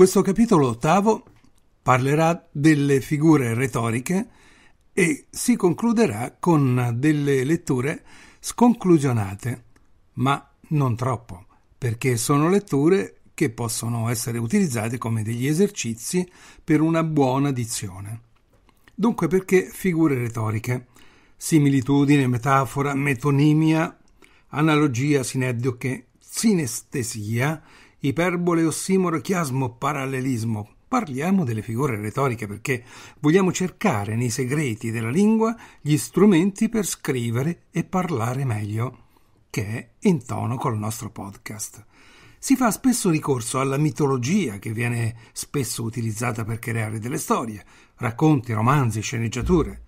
Questo capitolo ottavo parlerà delle figure retoriche e si concluderà con delle letture sconclusionate, ma non troppo, perché sono letture che possono essere utilizzate come degli esercizi per una buona dizione. Dunque perché figure retoriche? Similitudine, metafora, metonimia, analogia, sineddoche, sinestesia iperbole, ossimoro, chiasmo, parallelismo. Parliamo delle figure retoriche perché vogliamo cercare nei segreti della lingua gli strumenti per scrivere e parlare meglio, che è in tono col nostro podcast. Si fa spesso ricorso alla mitologia che viene spesso utilizzata per creare delle storie, racconti, romanzi, sceneggiature.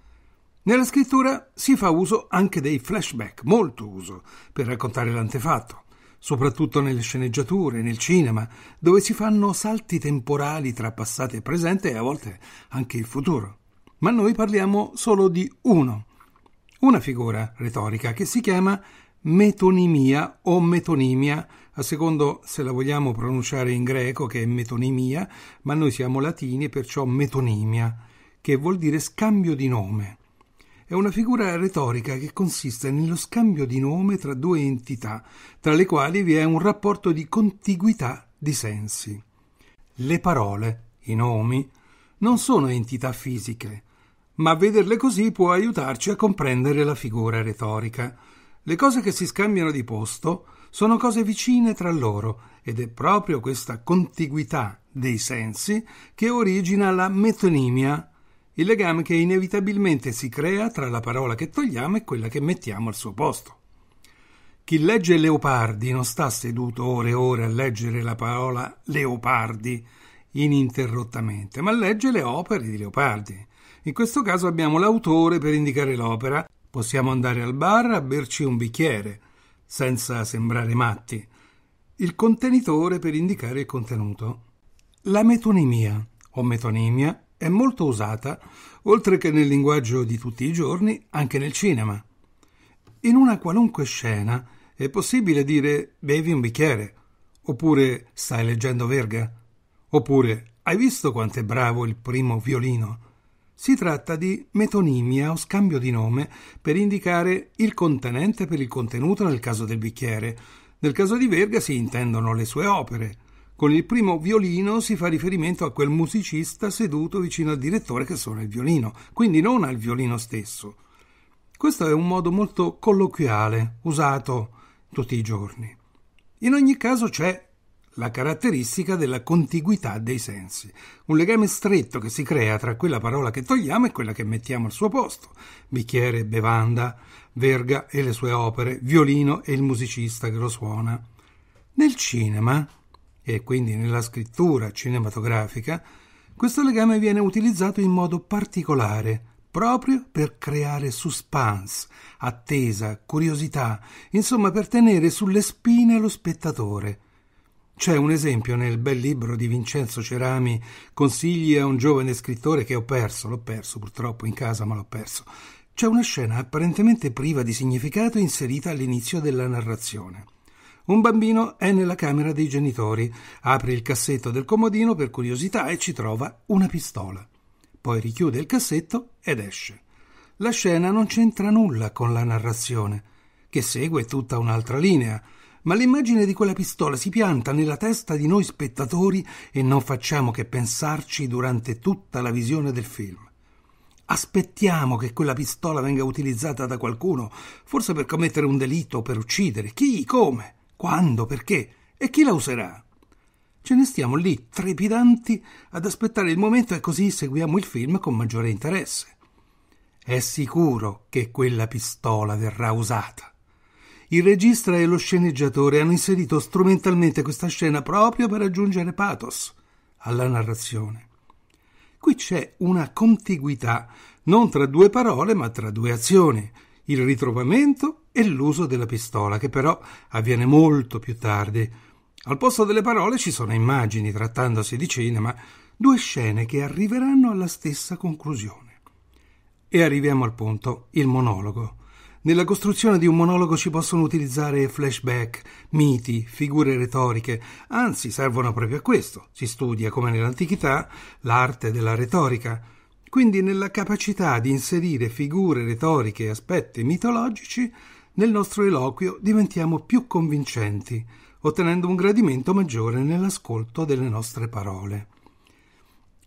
Nella scrittura si fa uso anche dei flashback, molto uso, per raccontare l'antefatto soprattutto nelle sceneggiature, nel cinema, dove si fanno salti temporali tra passato e presente e a volte anche il futuro. Ma noi parliamo solo di uno, una figura retorica che si chiama metonimia o metonimia, a secondo se la vogliamo pronunciare in greco che è metonimia, ma noi siamo latini e perciò metonimia, che vuol dire scambio di nome. È una figura retorica che consiste nello scambio di nome tra due entità, tra le quali vi è un rapporto di contiguità di sensi. Le parole, i nomi, non sono entità fisiche, ma vederle così può aiutarci a comprendere la figura retorica. Le cose che si scambiano di posto sono cose vicine tra loro ed è proprio questa contiguità dei sensi che origina la metonimia il legame che inevitabilmente si crea tra la parola che togliamo e quella che mettiamo al suo posto. Chi legge Leopardi non sta seduto ore e ore a leggere la parola Leopardi ininterrottamente, ma legge le opere di Leopardi. In questo caso abbiamo l'autore per indicare l'opera, possiamo andare al bar a berci un bicchiere, senza sembrare matti, il contenitore per indicare il contenuto. La metonimia o metonimia è molto usata, oltre che nel linguaggio di tutti i giorni, anche nel cinema. In una qualunque scena è possibile dire bevi un bicchiere, oppure stai leggendo Verga, oppure hai visto quanto è bravo il primo violino. Si tratta di metonimia o scambio di nome per indicare il contenente per il contenuto nel caso del bicchiere. Nel caso di Verga si intendono le sue opere, con il primo violino si fa riferimento a quel musicista seduto vicino al direttore che suona il violino, quindi non al violino stesso. Questo è un modo molto colloquiale, usato tutti i giorni. In ogni caso c'è la caratteristica della contiguità dei sensi, un legame stretto che si crea tra quella parola che togliamo e quella che mettiamo al suo posto, bicchiere, bevanda, verga e le sue opere, violino e il musicista che lo suona. Nel cinema e quindi nella scrittura cinematografica, questo legame viene utilizzato in modo particolare, proprio per creare suspense, attesa, curiosità, insomma per tenere sulle spine lo spettatore. C'è un esempio nel bel libro di Vincenzo Cerami, Consigli a un giovane scrittore che ho perso, l'ho perso purtroppo in casa, ma l'ho perso. C'è una scena apparentemente priva di significato inserita all'inizio della narrazione. Un bambino è nella camera dei genitori, apre il cassetto del comodino per curiosità e ci trova una pistola. Poi richiude il cassetto ed esce. La scena non c'entra nulla con la narrazione, che segue tutta un'altra linea, ma l'immagine di quella pistola si pianta nella testa di noi spettatori e non facciamo che pensarci durante tutta la visione del film. Aspettiamo che quella pistola venga utilizzata da qualcuno, forse per commettere un delitto o per uccidere. Chi? Come? Quando? Perché? E chi la userà? Ce ne stiamo lì, trepidanti, ad aspettare il momento e così seguiamo il film con maggiore interesse. È sicuro che quella pistola verrà usata. Il regista e lo sceneggiatore hanno inserito strumentalmente questa scena proprio per aggiungere pathos alla narrazione. Qui c'è una contiguità non tra due parole ma tra due azioni, il ritrovamento e l'uso della pistola, che però avviene molto più tardi. Al posto delle parole ci sono immagini, trattandosi di cinema, due scene che arriveranno alla stessa conclusione. E arriviamo al punto, il monologo. Nella costruzione di un monologo si possono utilizzare flashback, miti, figure retoriche, anzi servono proprio a questo. Si studia, come nell'antichità, l'arte della retorica. Quindi nella capacità di inserire figure retoriche e aspetti mitologici nel nostro eloquio diventiamo più convincenti, ottenendo un gradimento maggiore nell'ascolto delle nostre parole.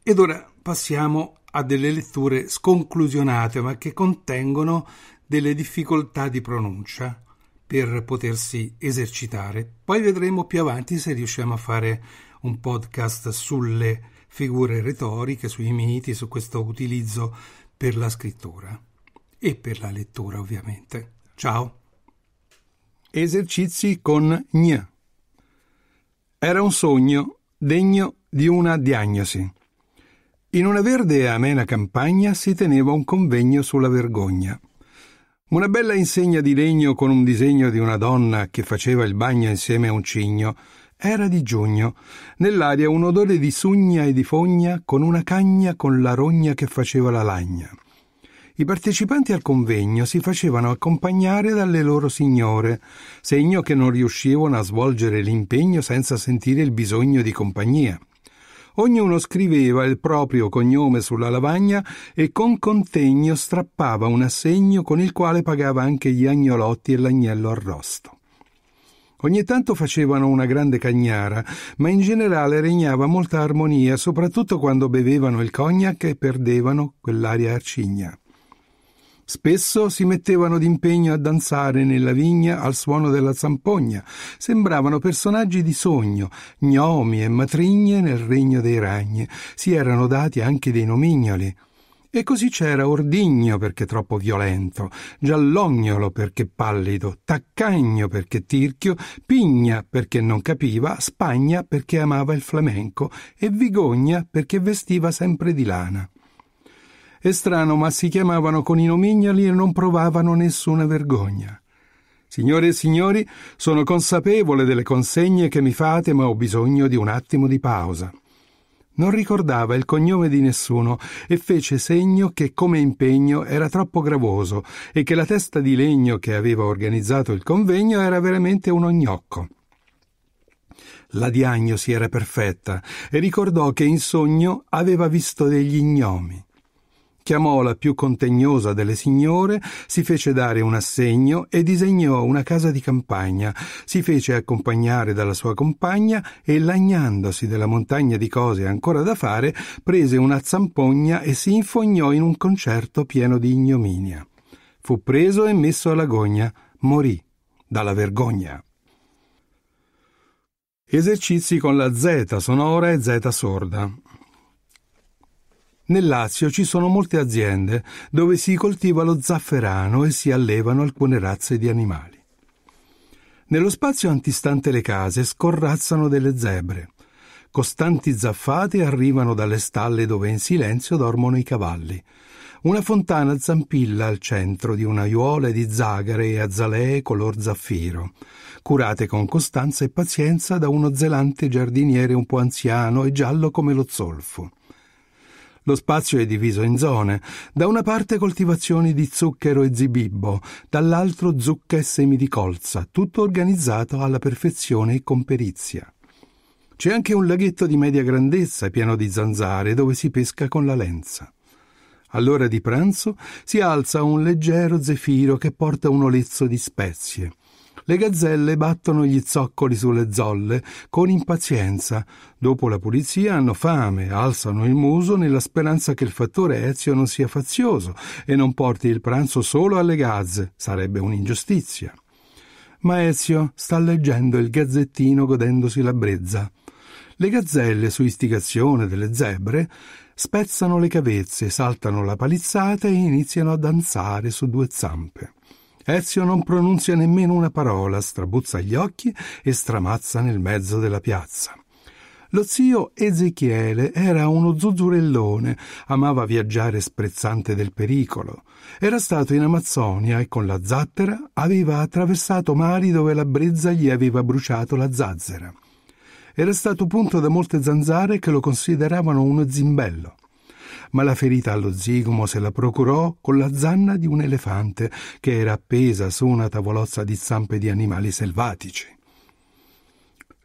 Ed ora passiamo a delle letture sconclusionate, ma che contengono delle difficoltà di pronuncia per potersi esercitare. Poi vedremo più avanti se riusciamo a fare un podcast sulle figure retoriche, sui miti, su questo utilizzo per la scrittura e per la lettura ovviamente. Ciao. Esercizi con gn. Era un sogno degno di una diagnosi. In una verde e amena campagna si teneva un convegno sulla vergogna. Una bella insegna di legno con un disegno di una donna che faceva il bagno insieme a un cigno. Era di giugno. Nell'aria un odore di sugna e di fogna con una cagna con la rogna che faceva la lagna. I partecipanti al convegno si facevano accompagnare dalle loro signore, segno che non riuscivano a svolgere l'impegno senza sentire il bisogno di compagnia. Ognuno scriveva il proprio cognome sulla lavagna e con contegno strappava un assegno con il quale pagava anche gli agnolotti e l'agnello arrosto. Ogni tanto facevano una grande cagnara, ma in generale regnava molta armonia, soprattutto quando bevevano il cognac e perdevano quell'aria arcigna. Spesso si mettevano d'impegno a danzare nella vigna al suono della zampogna, sembravano personaggi di sogno, gnomi e matrigne nel regno dei ragni, si erano dati anche dei nomignoli. E così c'era Ordigno perché troppo violento, Giallognolo perché pallido, Taccagno perché tirchio, Pigna perché non capiva, Spagna perché amava il flamenco e Vigogna perché vestiva sempre di lana. È strano, ma si chiamavano con i nomignoli e non provavano nessuna vergogna. Signore e signori, sono consapevole delle consegne che mi fate, ma ho bisogno di un attimo di pausa. Non ricordava il cognome di nessuno e fece segno che come impegno era troppo gravoso e che la testa di legno che aveva organizzato il convegno era veramente un ognocco. La diagnosi era perfetta e ricordò che in sogno aveva visto degli ignomi. Chiamò la più contegnosa delle signore, si fece dare un assegno e disegnò una casa di campagna, si fece accompagnare dalla sua compagna e, lagnandosi della montagna di cose ancora da fare, prese una zampogna e si infognò in un concerto pieno di ignominia. Fu preso e messo all'agonia, morì dalla vergogna. Esercizi con la Z sonora e Z sorda. Nel Lazio ci sono molte aziende dove si coltiva lo zafferano e si allevano alcune razze di animali. Nello spazio antistante le case scorrazzano delle zebre. Costanti zaffate arrivano dalle stalle dove in silenzio dormono i cavalli. Una fontana zampilla al centro di un'aiuola di zagare e azalee color zaffiro, curate con costanza e pazienza da uno zelante giardiniere un po' anziano e giallo come lo zolfo. Lo spazio è diviso in zone. Da una parte coltivazioni di zucchero e zibibbo, dall'altro zucca e semi di colza, tutto organizzato alla perfezione e con perizia. C'è anche un laghetto di media grandezza pieno di zanzare dove si pesca con la lenza. All'ora di pranzo si alza un leggero zefiro che porta un olezzo di spezie le gazzelle battono gli zoccoli sulle zolle con impazienza. Dopo la pulizia hanno fame, alzano il muso nella speranza che il fattore Ezio non sia fazioso e non porti il pranzo solo alle gazze. Sarebbe un'ingiustizia. Ma Ezio sta leggendo il gazzettino godendosi la brezza. Le gazzelle, su istigazione delle zebre, spezzano le cavezze, saltano la palizzata e iniziano a danzare su due zampe. Ezio non pronunzia nemmeno una parola, strabuzza gli occhi e stramazza nel mezzo della piazza. Lo zio Ezechiele era uno zuzzurellone, amava viaggiare sprezzante del pericolo. Era stato in Amazzonia e con la zattera aveva attraversato mari dove la brezza gli aveva bruciato la zazzera. Era stato punto da molte zanzare che lo consideravano uno zimbello ma la ferita allo zigomo se la procurò con la zanna di un elefante che era appesa su una tavolozza di zampe di animali selvatici.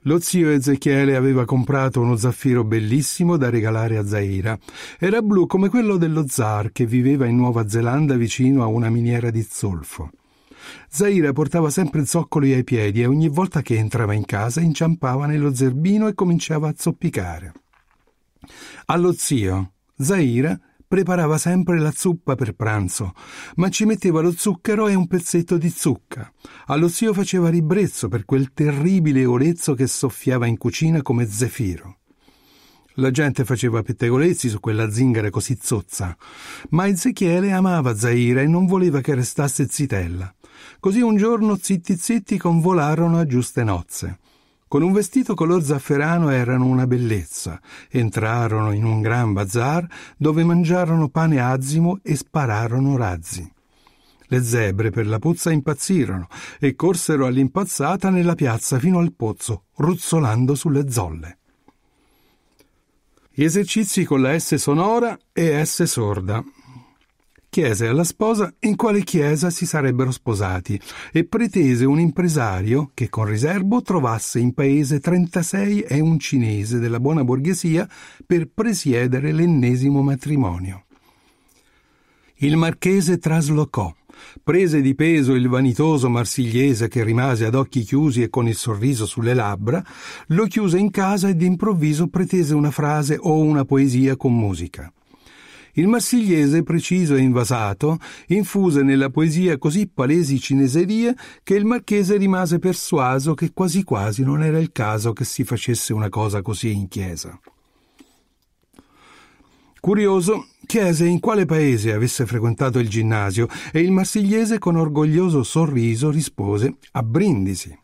Lo zio Ezechiele aveva comprato uno zaffiro bellissimo da regalare a Zaira. Era blu come quello dello zar che viveva in Nuova Zelanda vicino a una miniera di zolfo. Zaira portava sempre zoccoli ai piedi e ogni volta che entrava in casa inciampava nello zerbino e cominciava a zoppicare. Allo zio, Zaira preparava sempre la zuppa per pranzo, ma ci metteva lo zucchero e un pezzetto di zucca. Allo zio faceva ribrezzo per quel terribile orezzo che soffiava in cucina come zefiro. La gente faceva pettegolezzi su quella zingara così zozza, ma Ezechiele amava Zaira e non voleva che restasse zitella. Così un giorno zitti zitti convolarono a giuste nozze. Con un vestito color zafferano erano una bellezza. Entrarono in un gran bazar dove mangiarono pane azimo e spararono razzi. Le zebre per la puzza impazzirono e corsero all'impazzata nella piazza fino al pozzo, ruzzolando sulle zolle. Gli esercizi con la S sonora e S sorda chiese alla sposa in quale chiesa si sarebbero sposati e pretese un impresario che con riservo trovasse in paese 36 e un cinese della buona borghesia per presiedere l'ennesimo matrimonio. Il marchese traslocò, prese di peso il vanitoso marsigliese che rimase ad occhi chiusi e con il sorriso sulle labbra, lo chiuse in casa e d'improvviso pretese una frase o una poesia con musica. Il marsigliese preciso e invasato infuse nella poesia così palesi cineserie che il marchese rimase persuaso che quasi quasi non era il caso che si facesse una cosa così in chiesa. Curioso, chiese in quale paese avesse frequentato il ginnasio e il marsigliese con orgoglioso sorriso rispose a Brindisi.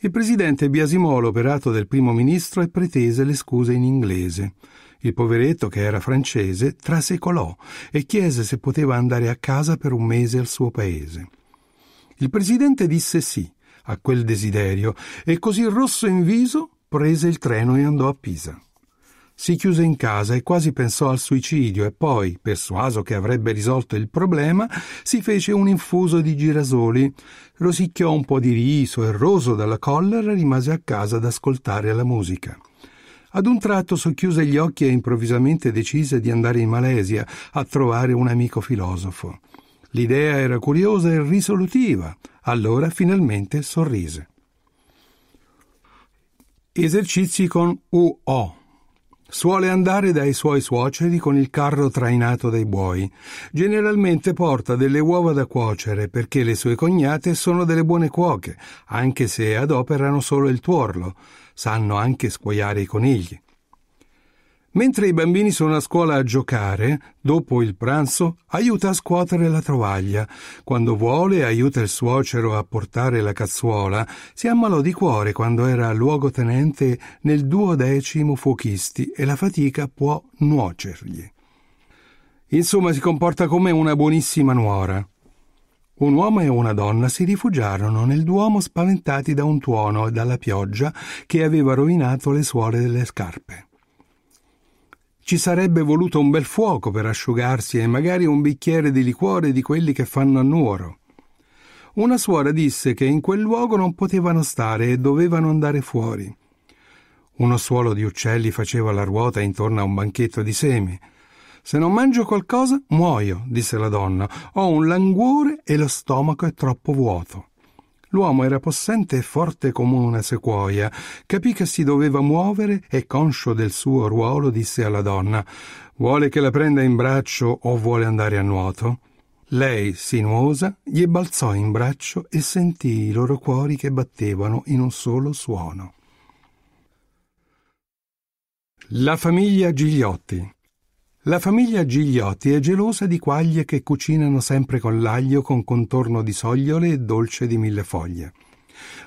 Il presidente biasimò l'operato del primo ministro e pretese le scuse in inglese. Il poveretto, che era francese, trasecolò e chiese se poteva andare a casa per un mese al suo paese. Il presidente disse sì a quel desiderio e così rosso in viso prese il treno e andò a Pisa. Si chiuse in casa e quasi pensò al suicidio e poi, persuaso che avrebbe risolto il problema, si fece un infuso di girasoli, rosicchiò un po' di riso e roso dalla collera rimase a casa ad ascoltare la musica. Ad un tratto socchiuse gli occhi e improvvisamente decise di andare in Malesia a trovare un amico filosofo. L'idea era curiosa e risolutiva. Allora finalmente sorrise. Esercizi con UO. Suole andare dai suoi suoceri con il carro trainato dai buoi. Generalmente porta delle uova da cuocere perché le sue cognate sono delle buone cuoche, anche se adoperano solo il tuorlo sanno anche scuoiare i conigli. Mentre i bambini sono a scuola a giocare, dopo il pranzo aiuta a scuotere la tovaglia. Quando vuole aiuta il suocero a portare la cazzuola. Si ammalò di cuore quando era luogotenente nel duodecimo fuochisti e la fatica può nuocergli. Insomma, si comporta come una buonissima nuora. Un uomo e una donna si rifugiarono nel Duomo spaventati da un tuono e dalla pioggia che aveva rovinato le suole delle scarpe. Ci sarebbe voluto un bel fuoco per asciugarsi e magari un bicchiere di liquore di quelli che fanno a nuoro. Una suora disse che in quel luogo non potevano stare e dovevano andare fuori. Uno suolo di uccelli faceva la ruota intorno a un banchetto di semi. Se non mangio qualcosa, muoio, disse la donna. Ho un languore e lo stomaco è troppo vuoto. L'uomo era possente e forte come una sequoia. Capì che si doveva muovere e, conscio del suo ruolo, disse alla donna: Vuole che la prenda in braccio o vuole andare a nuoto? Lei, sinuosa, gli balzò in braccio e sentì i loro cuori che battevano in un solo suono. La famiglia Gigliotti la famiglia Gigliotti è gelosa di quaglie che cucinano sempre con l'aglio con contorno di sogliole e dolce di mille foglie.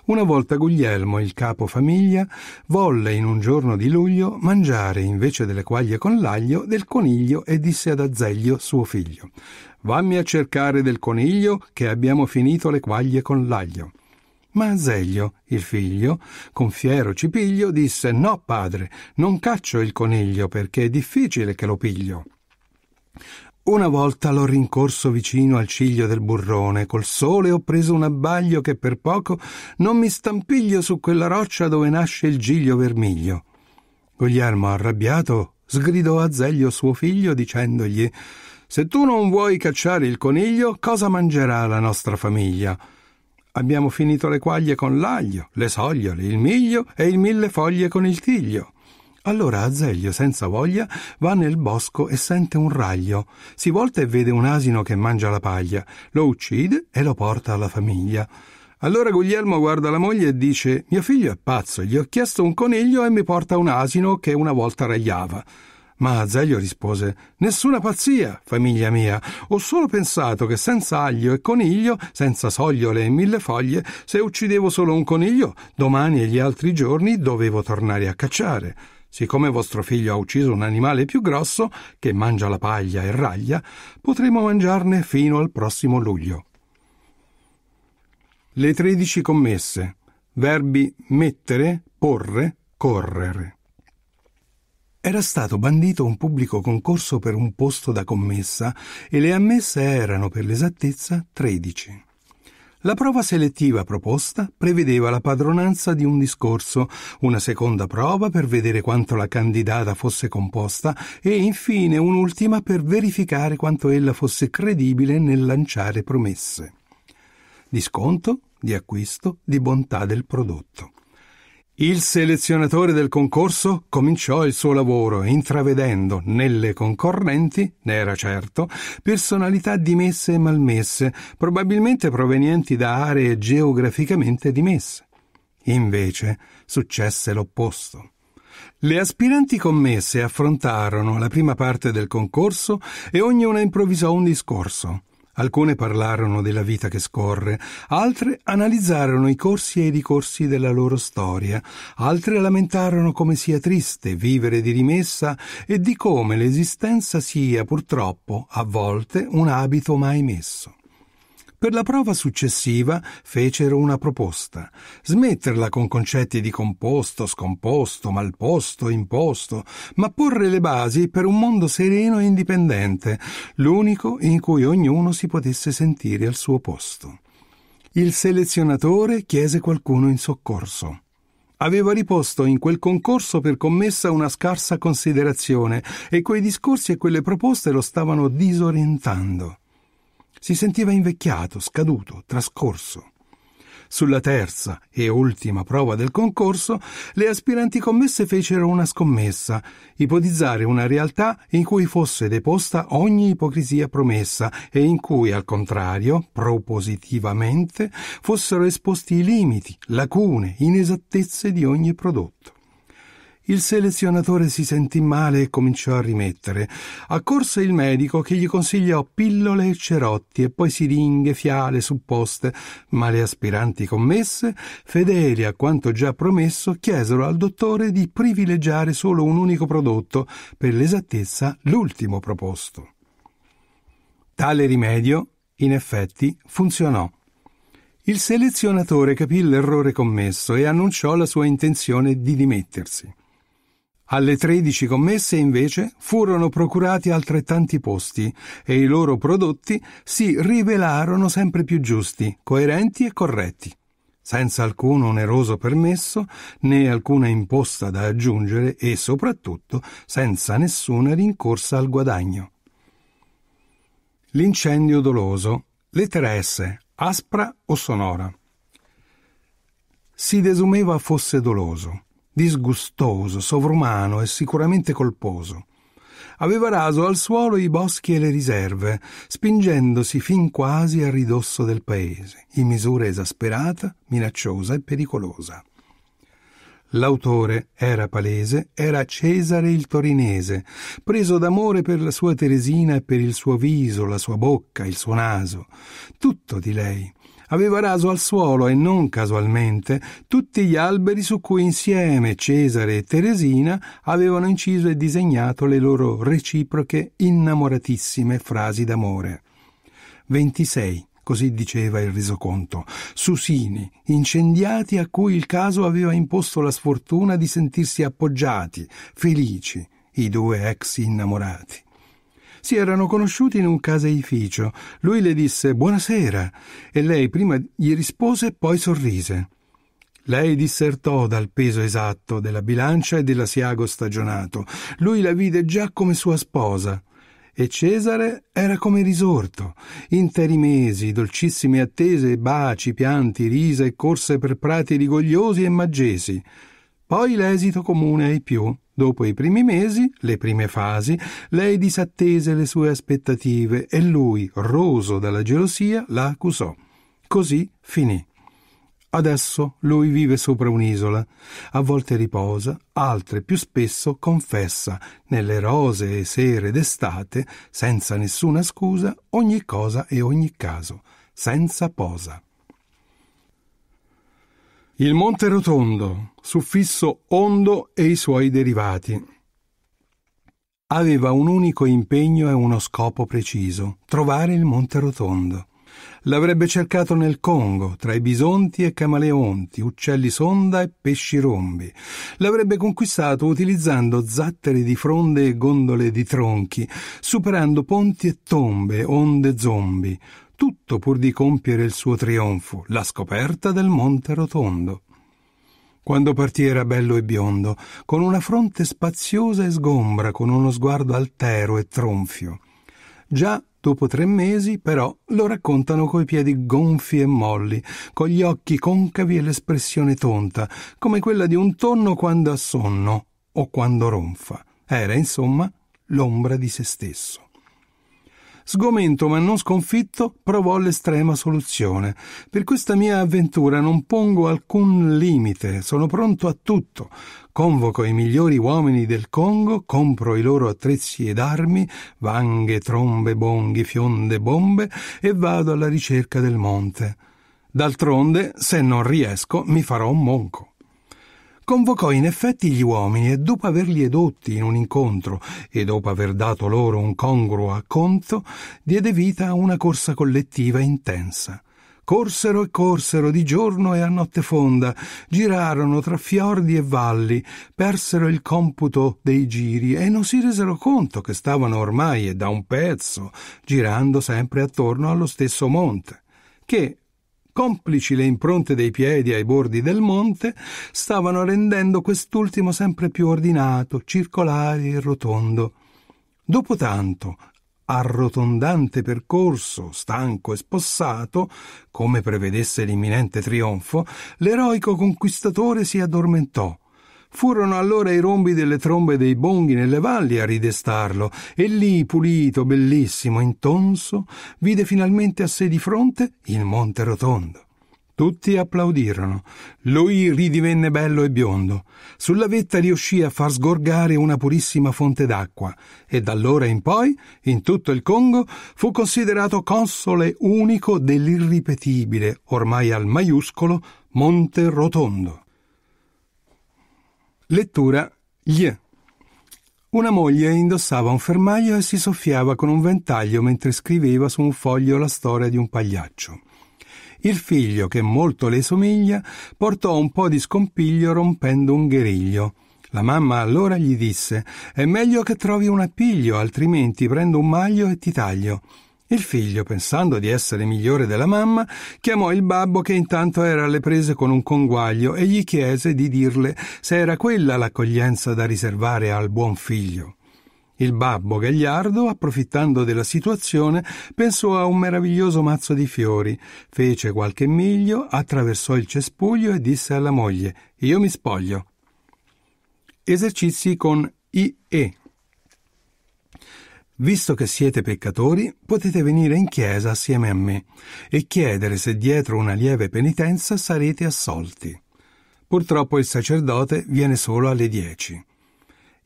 Una volta Guglielmo, il capo famiglia, volle in un giorno di luglio mangiare invece delle quaglie con l'aglio del coniglio e disse ad Azeglio, suo figlio: Vammi a cercare del coniglio che abbiamo finito le quaglie con l'aglio. Ma Zeglio, il figlio, con fiero cipiglio, disse No, padre, non caccio il coniglio perché è difficile che lo piglio. Una volta l'ho rincorso vicino al ciglio del burrone, col sole ho preso un abbaglio che per poco non mi stampiglio su quella roccia dove nasce il giglio vermiglio. Guglielmo arrabbiato sgridò a Zeglio suo figlio dicendogli Se tu non vuoi cacciare il coniglio, cosa mangerà la nostra famiglia? Abbiamo finito le quaglie con l'aglio, le sogliole, il miglio e il mille foglie con il tiglio. Allora Azeglio, senza voglia, va nel bosco e sente un raglio. Si volta e vede un asino che mangia la paglia, lo uccide e lo porta alla famiglia. Allora Guglielmo guarda la moglie e dice: Mio figlio è pazzo, gli ho chiesto un coniglio e mi porta un asino che una volta ragliava. Ma Azeglio rispose Nessuna pazzia, famiglia mia. Ho solo pensato che senza aglio e coniglio, senza sogliole e mille foglie, se uccidevo solo un coniglio, domani e gli altri giorni dovevo tornare a cacciare. Siccome vostro figlio ha ucciso un animale più grosso, che mangia la paglia e raglia, potremo mangiarne fino al prossimo luglio. Le tredici commesse. Verbi mettere, porre, correre. Era stato bandito un pubblico concorso per un posto da commessa e le ammesse erano per l'esattezza 13. La prova selettiva proposta prevedeva la padronanza di un discorso, una seconda prova per vedere quanto la candidata fosse composta e infine un'ultima per verificare quanto ella fosse credibile nel lanciare promesse. Di sconto, di acquisto, di bontà del prodotto. Il selezionatore del concorso cominciò il suo lavoro intravedendo nelle concorrenti, ne era certo, personalità dimesse e malmesse, probabilmente provenienti da aree geograficamente dimesse. Invece successe l'opposto. Le aspiranti commesse affrontarono la prima parte del concorso e ognuna improvvisò un discorso. Alcune parlarono della vita che scorre, altre analizzarono i corsi e i ricorsi della loro storia, altre lamentarono come sia triste vivere di rimessa e di come l'esistenza sia purtroppo a volte un abito mai messo. Per la prova successiva fecero una proposta: smetterla con concetti di composto, scomposto, malposto, imposto, ma porre le basi per un mondo sereno e indipendente, l'unico in cui ognuno si potesse sentire al suo posto. Il selezionatore chiese qualcuno in soccorso aveva riposto in quel concorso per commessa una scarsa considerazione e quei discorsi e quelle proposte lo stavano disorientando. Si sentiva invecchiato, scaduto, trascorso. Sulla terza e ultima prova del concorso, le aspiranti commesse fecero una scommessa, ipotizzare una realtà in cui fosse deposta ogni ipocrisia promessa e in cui, al contrario, propositivamente, fossero esposti i limiti, lacune, inesattezze di ogni prodotto. Il selezionatore si sentì male e cominciò a rimettere. Accorse il medico che gli consigliò pillole e cerotti e poi siringhe, fiale, supposte, ma le aspiranti commesse, fedeli a quanto già promesso, chiesero al dottore di privilegiare solo un unico prodotto, per l'esattezza l'ultimo proposto. Tale rimedio, in effetti, funzionò. Il selezionatore capì l'errore commesso e annunciò la sua intenzione di dimettersi. Alle 13 commesse, invece, furono procurati altrettanti posti e i loro prodotti si rivelarono sempre più giusti, coerenti e corretti, senza alcun oneroso permesso né alcuna imposta da aggiungere e soprattutto senza nessuna rincorsa al guadagno. L'incendio doloso. Lettera S. Aspra o sonora. Si desumeva fosse doloso disgustoso, sovrumano e sicuramente colposo. Aveva raso al suolo i boschi e le riserve, spingendosi fin quasi a ridosso del paese, in misura esasperata, minacciosa e pericolosa. L'autore era palese, era Cesare il Torinese, preso d'amore per la sua Teresina e per il suo viso, la sua bocca, il suo naso, tutto di lei, aveva raso al suolo e non casualmente tutti gli alberi su cui insieme Cesare e Teresina avevano inciso e disegnato le loro reciproche innamoratissime frasi d'amore. 26 così diceva il resoconto, susini, incendiati a cui il caso aveva imposto la sfortuna di sentirsi appoggiati, felici, i due ex innamorati. Si erano conosciuti in un caseificio. Lui le disse buonasera e lei prima gli rispose e poi sorrise. Lei dissertò dal peso esatto della bilancia e dell'asiago stagionato. Lui la vide già come sua sposa. E Cesare era come risorto. Interi mesi, dolcissime attese, baci, pianti, risa e corse per prati rigogliosi e maggesi. Poi l'esito comune ai più Dopo i primi mesi, le prime fasi, lei disattese le sue aspettative e lui, roso dalla gelosia, la accusò. Così finì. Adesso lui vive sopra un'isola, a volte riposa, altre più spesso confessa, nelle rosee sere d'estate, senza nessuna scusa, ogni cosa e ogni caso, senza posa. Il Monte Rotondo, suffisso ondo e i suoi derivati. Aveva un unico impegno e uno scopo preciso, trovare il Monte Rotondo. L'avrebbe cercato nel Congo, tra i bisonti e camaleonti, uccelli sonda e pesci rombi. L'avrebbe conquistato utilizzando zatteri di fronde e gondole di tronchi, superando ponti e tombe, onde zombie tutto pur di compiere il suo trionfo, la scoperta del Monte Rotondo. Quando partì era bello e biondo, con una fronte spaziosa e sgombra, con uno sguardo altero e tronfio. Già dopo tre mesi, però, lo raccontano coi piedi gonfi e molli, con gli occhi concavi e l'espressione tonta, come quella di un tonno quando ha sonno o quando ronfa. Era, insomma, l'ombra di se stesso sgomento ma non sconfitto, provò l'estrema soluzione. Per questa mia avventura non pongo alcun limite, sono pronto a tutto. Convoco i migliori uomini del Congo, compro i loro attrezzi ed armi, vanghe, trombe, bonghi, fionde, bombe, e vado alla ricerca del monte. D'altronde, se non riesco, mi farò un monco convocò in effetti gli uomini e dopo averli edotti in un incontro e dopo aver dato loro un congruo acconto, diede vita a una corsa collettiva intensa. Corsero e corsero di giorno e a notte fonda, girarono tra fiordi e valli, persero il computo dei giri e non si resero conto che stavano ormai e da un pezzo girando sempre attorno allo stesso monte, che complici le impronte dei piedi ai bordi del monte, stavano rendendo quest'ultimo sempre più ordinato, circolare e rotondo. Dopo tanto, arrotondante percorso, stanco e spossato, come prevedesse l'imminente trionfo, l'eroico conquistatore si addormentò Furono allora i rombi delle trombe dei bonghi nelle valli a ridestarlo, e lì, pulito, bellissimo, intonso, vide finalmente a sé di fronte il Monte Rotondo. Tutti applaudirono. Lui ridivenne bello e biondo. Sulla vetta riuscì a far sgorgare una purissima fonte d'acqua e d'allora in poi, in tutto il Congo, fu considerato console unico dell'irripetibile, ormai al maiuscolo, Monte Rotondo. Lettura gli. Una moglie indossava un fermaglio e si soffiava con un ventaglio mentre scriveva su un foglio la storia di un pagliaccio. Il figlio, che molto le somiglia, portò un po' di scompiglio rompendo un gheriglio. La mamma allora gli disse: È meglio che trovi un appiglio, altrimenti prendo un maglio e ti taglio. Il figlio, pensando di essere migliore della mamma, chiamò il babbo che intanto era alle prese con un conguaglio e gli chiese di dirle se era quella l'accoglienza da riservare al buon figlio. Il babbo Gagliardo, approfittando della situazione, pensò a un meraviglioso mazzo di fiori, fece qualche miglio, attraversò il cespuglio e disse alla moglie Io mi spoglio. Esercizi con IE. Visto che siete peccatori, potete venire in chiesa assieme a me e chiedere se dietro una lieve penitenza sarete assolti. Purtroppo il sacerdote viene solo alle 10.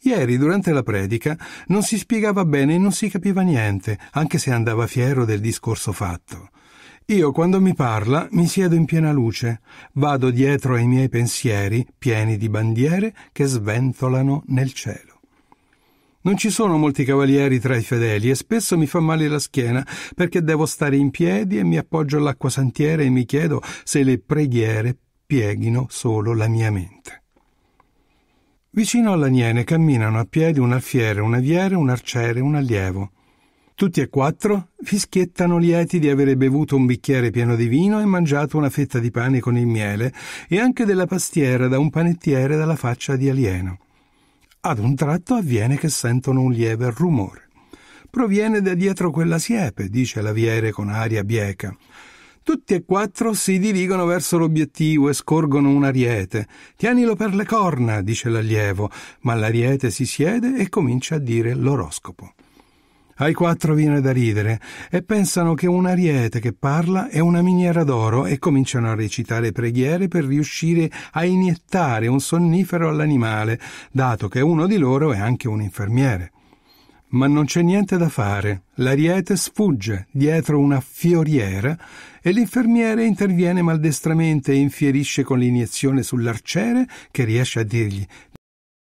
Ieri, durante la predica, non si spiegava bene e non si capiva niente, anche se andava fiero del discorso fatto. Io, quando mi parla, mi siedo in piena luce, vado dietro ai miei pensieri pieni di bandiere che sventolano nel cielo. Non ci sono molti cavalieri tra i fedeli e spesso mi fa male la schiena perché devo stare in piedi e mi appoggio all'acquasantiera e mi chiedo se le preghiere pieghino solo la mia mente. Vicino all'aniene camminano a piedi un alfiere, un aviere, un arciere, e un allievo. Tutti e quattro fischiettano lieti di avere bevuto un bicchiere pieno di vino e mangiato una fetta di pane con il miele e anche della pastiera da un panettiere dalla faccia di alieno. Ad un tratto avviene che sentono un lieve rumore. Proviene da dietro quella siepe, dice l'aviere con aria bieca. Tutti e quattro si dirigono verso l'obiettivo e scorgono un ariete. Tienilo per le corna, dice l'allievo, ma l'ariete si siede e comincia a dire l'oroscopo. Ai quattro viene da ridere e pensano che un ariete che parla è una miniera d'oro e cominciano a recitare preghiere per riuscire a iniettare un sonnifero all'animale, dato che uno di loro è anche un infermiere. Ma non c'è niente da fare. L'ariete sfugge dietro una fioriera e l'infermiere interviene maldestramente e infierisce con l'iniezione sull'arciere che riesce a dirgli